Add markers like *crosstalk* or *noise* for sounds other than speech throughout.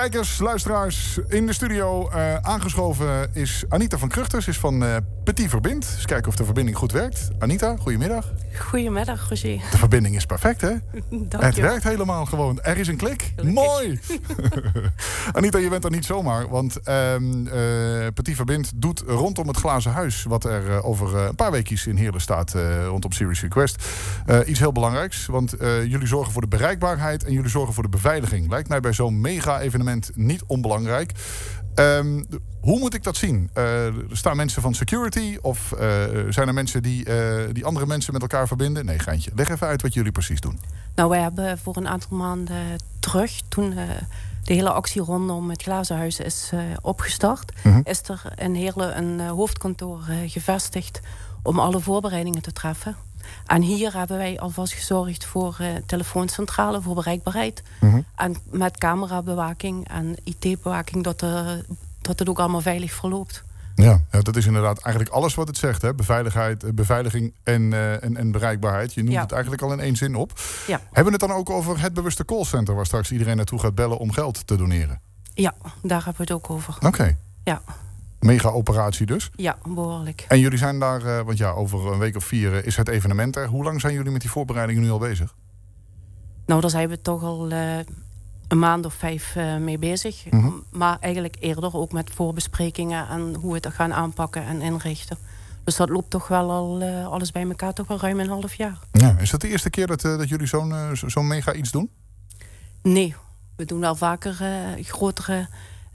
kijkers, luisteraars in de studio. Eh, aangeschoven is Anita van Kruchters, is van uh, Petit Verbind. Eens kijken of de verbinding goed werkt. Anita, goedemiddag. Goedemiddag, Roger. De verbinding is perfect, hè? *laughs* Dank het werkt helemaal gewoon. Er is een klik. Mooi! *laughs* Anita, je bent er niet zomaar, want um, uh, Petit Verbind doet rondom het glazen huis... wat er eh, over eh, een paar weekjes in Heerlen staat uh, rondom Series Request. iets heel belangrijks, want jullie zorgen voor de bereikbaarheid... en jullie zorgen voor de beveiliging. Lijkt mij bij zo'n mega-evenement niet onbelangrijk. Ehm, hoe moet ik dat zien? Uh, staan mensen van security of zijn er mensen die, die andere mensen met elkaar verbinden? Nee, geintje. Leg even uit wat jullie precies doen. Nou, wij hebben voor een aantal maanden terug, toen eh, de hele actie rondom het glazenhuis is eh, opgestart, mhm. is er in hele een eh, hoofdkantoor gevestigd om alle voorbereidingen te treffen. En hier hebben wij alvast gezorgd voor uh, telefooncentrale, voor bereikbaarheid. Mhm. En met camerabewaking en IT-bewaking dat, uh, dat het ook allemaal veilig verloopt. Ja, dat is inderdaad eigenlijk alles wat het zegt. Hè? Beveiligheid, eh, beveiliging eh, en, en, bereikbaarheid. Je noemt het eigenlijk al in één zin op. Ja. Hebben we het dan ook over het bewuste callcenter... waar straks iedereen naartoe gaat bellen om geld te doneren? Ja, daar hebben we het ook over. Oké. Ja. Mega-operatie dus? Ja, behoorlijk. En jullie zijn daar, eh, want ja, over een week of vier is het evenement er. Hoe lang zijn jullie met die voorbereidingen nu al bezig? Nou, dat zijn we toch al een maand of vijf eh, mee bezig. Mhm. Maar eigenlijk eerder ook met voorbesprekingen en hoe we het gaan aanpakken en inrichten. Dus dat loopt toch wel al eh, alles bij elkaar, toch wel ruim een half jaar. Ja, is dat de eerste keer dat, eh, dat jullie zo'n zo'n mega iets doen? Nee, we doen wel vaker grotere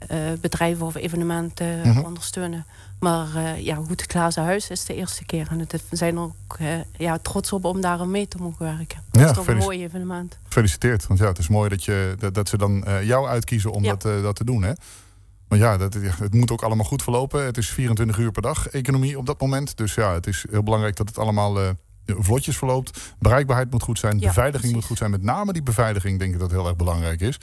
eh, bedrijven of evenementen mhm. ondersteunen. Maar eh, ja, Goed het Glazen Huis is de eerste keer. En we zijn er ook eh, ja, trots op om daarom mee te mogen werken. Ja, dat is toch een mooi evenement. Gefeliciteerd. Want ja, het is mooi dat, je, dat, ze dan jou uitkiezen om dat, dat te doen. Hè? Want ja, dat, het moet ook allemaal goed verlopen. Het is 24 uur per dag economie op dat moment. Dus ja, het is heel belangrijk dat het allemaal vlotjes verloopt. Bereikbaarheid moet goed zijn, ja, beveiliging moet goed zijn. Met name die beveiliging denk ik dat heel erg belangrijk is.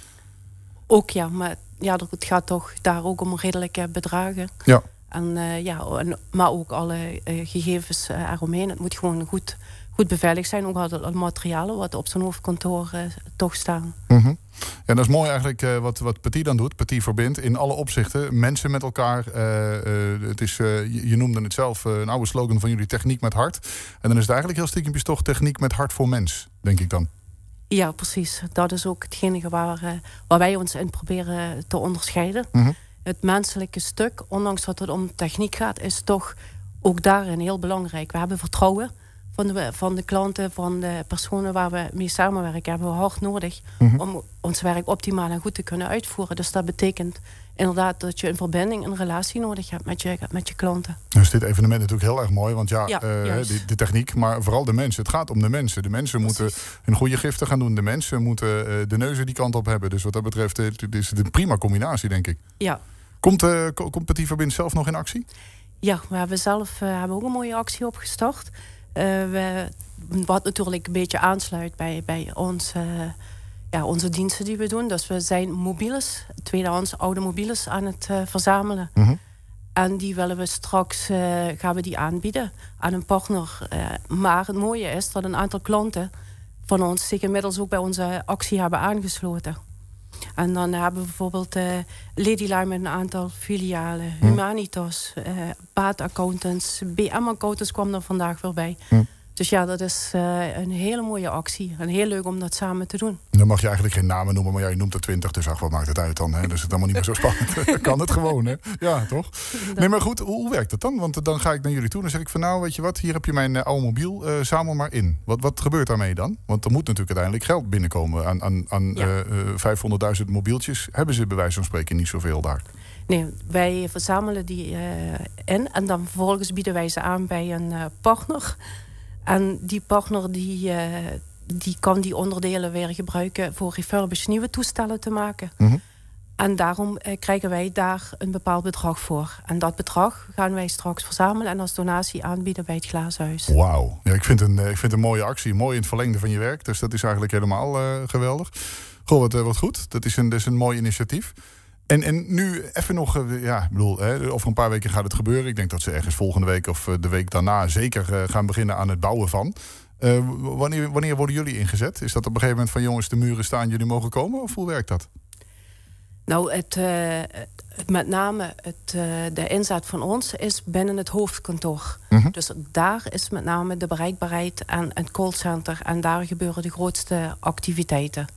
Ook ja, maar ja, het gaat toch daar ook om redelijke bedragen. Ja. En, eh, ja, en, maar ook alle eh, gegevens eh, eromheen. Het moet gewoon goed, goed beveiligd zijn. Ook de materialen wat op zo'n hoofdkantoor toch staan. Mm -hmm. dat is mooi eigenlijk wat, wat Petit dan doet. Petit verbindt in alle opzichten mensen met elkaar. het is, je noemde het zelf een oude slogan van jullie: techniek met hart. En dan is het eigenlijk heel stiekem toch techniek met hart voor mens, denk ik dan. Ja, precies. Dat is ook hetgene waar, eh, waar wij ons in proberen te onderscheiden. Mhm. Het menselijke stuk, ondanks dat het om techniek gaat, is toch ook daarin heel belangrijk. We hebben vertrouwen van de, klanten, van de personen waar we mee samenwerken, hebben we hard nodig mhm. om ons werk optimaal en goed te kunnen uitvoeren. Dus dat betekent inderdaad dat je een verbinding, een relatie nodig hebt met je, met je klanten. Dus dit evenement natuurlijk heel erg mooi, want ja, eh, de, techniek, maar vooral de mensen. Het gaat om de mensen. De mensen moeten hun goede giften gaan doen. De mensen moeten eh, de neuzen die kant op hebben. Dus wat dat betreft eh, is het een prima combinatie, denk ik. Ja. Komt, uh, komt Verbind zelf nog in actie? Ja, we hebben zelf hebben ook een mooie actie opgestart. Eh, we, wat natuurlijk een beetje aansluit bij, bij ja, onze diensten die we doen. Dus we zijn mobiles, tweedehands oude mobiles aan het eh, verzamelen. Mhm. En die willen we straks eh, gaan we die aanbieden aan een partner. maar het mooie is dat een aantal klanten van ons zich inmiddels ook bij onze actie hebben aangesloten. En dan hebben we bijvoorbeeld uh, eh, Ladyline met een aantal filialen. Hm. Humanitas, hm. Accountants, BM-accountants kwam er vandaag wel bij. Hm. Dus ja, dat is eh, een hele mooie actie. En heel leuk om dat samen te doen. Dan mag je eigenlijk geen namen noemen, maar jij noemt er twintig. Dus ach, wat maakt het uit dan? Hè? Dus het allemaal niet meer zo spannend. *laughs* kan het gewoon, hè? Ja, toch? Nee, maar goed, hoe, werkt dat dan? Want eh, dan ga ik naar jullie toe en zeg ik van... nou, weet je wat, hier heb je mijn eh, oude mobiel, uh, zamel maar in. Wat, wat gebeurt daarmee dan? Want er moet natuurlijk uiteindelijk geld binnenkomen. Aan, aan, aan 500.000 mobieltjes hebben ze bij wijze van spreken niet zoveel daar. Nee, wij verzamelen die in en dan vervolgens bieden wij ze aan bij een partner... En die partner die, eh, die kan die onderdelen weer gebruiken voor refurbished nieuwe toestellen te maken. Mhm. En daarom eh, krijgen wij daar een bepaald bedrag voor. En dat bedrag gaan wij straks verzamelen en als donatie aanbieden bij het Glazenhuis. Wauw. Ja, ik, vind een, eh, ik vind een mooie actie. Mooi in het verlengde van je werk. Dus dat is eigenlijk helemaal geweldig. Goh, wat, wat goed. Dat is een, dat is een mooi initiatief. En, en nu even nog, eh, ja, ik bedoel, hè, over een paar weken gaat het gebeuren. Ik denk dat ze ergens volgende week of eh, de week daarna zeker eh, gaan beginnen aan het bouwen van. wanneer, wanneer worden jullie ingezet? Is dat op een gegeven moment van jongens, de muren staan, jullie mogen komen? Of hoe werkt dat? Nou, het, met name het, de inzet van ons is binnen het hoofdkantoor. Mhm. Dus daar is met name de bereikbaarheid aan het callcenter. En daar gebeuren de grootste activiteiten.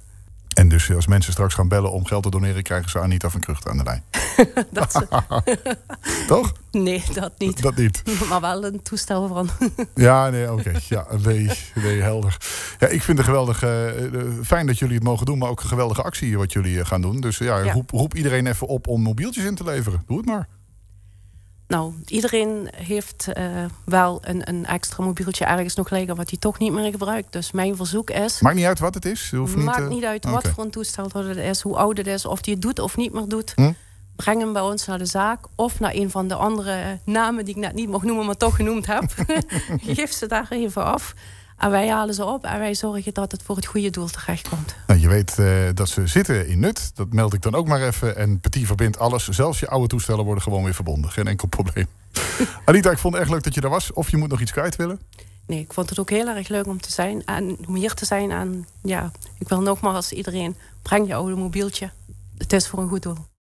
En dus als mensen straks gaan bellen om geld te doneren, krijgen ze Anita van Krucht aan de lijn. *laughs* dat *laughs* Toch? Nee, dat niet. Dat niet. *laughs* Maar wel een toestel van. ja, nee, oké. Ja, nee, nee, helder. Ja, ik vind het geweldig. Uh, fijn dat jullie het mogen doen, maar ook een geweldige actie wat jullie eh, gaan doen. Dus ja, ja. Roep, roep iedereen even op om mobieltjes in te leveren. Doe het maar. Nou, iedereen heeft eh, wel een, een, extra mobieltje ergens nog liggen wat hij toch niet meer gebruikt. Dus mijn verzoek is. Maakt niet uit wat het is. Het maakt eh, niet, uit ah, wat voor een toestel het is, hoe oud het is, of die het doet of niet meer doet. Hm? breng hem bij ons naar de zaak. Of naar een van de andere namen die ik net niet mocht noemen, maar toch genoemd heb. *laughs* Geef ze daar even af. En wij halen ze op en wij zorgen dat het voor het goede doel terecht komt. Nou, je weet eh, dat ze zitten in nut. Dat meld ik dan ook maar even. En Petit verbindt alles. Zelfs je oude toestellen worden gewoon weer verbonden. Geen enkel probleem. *laughs* Anita, ik vond het echt leuk dat je daar was. Of je moet nog iets kwijt willen? Nee, ik vond het ook heel erg leuk om, te zijn en om hier te zijn. En ja, ik wil nogmaals iedereen, breng je oude mobieltje. Het is voor een goed doel.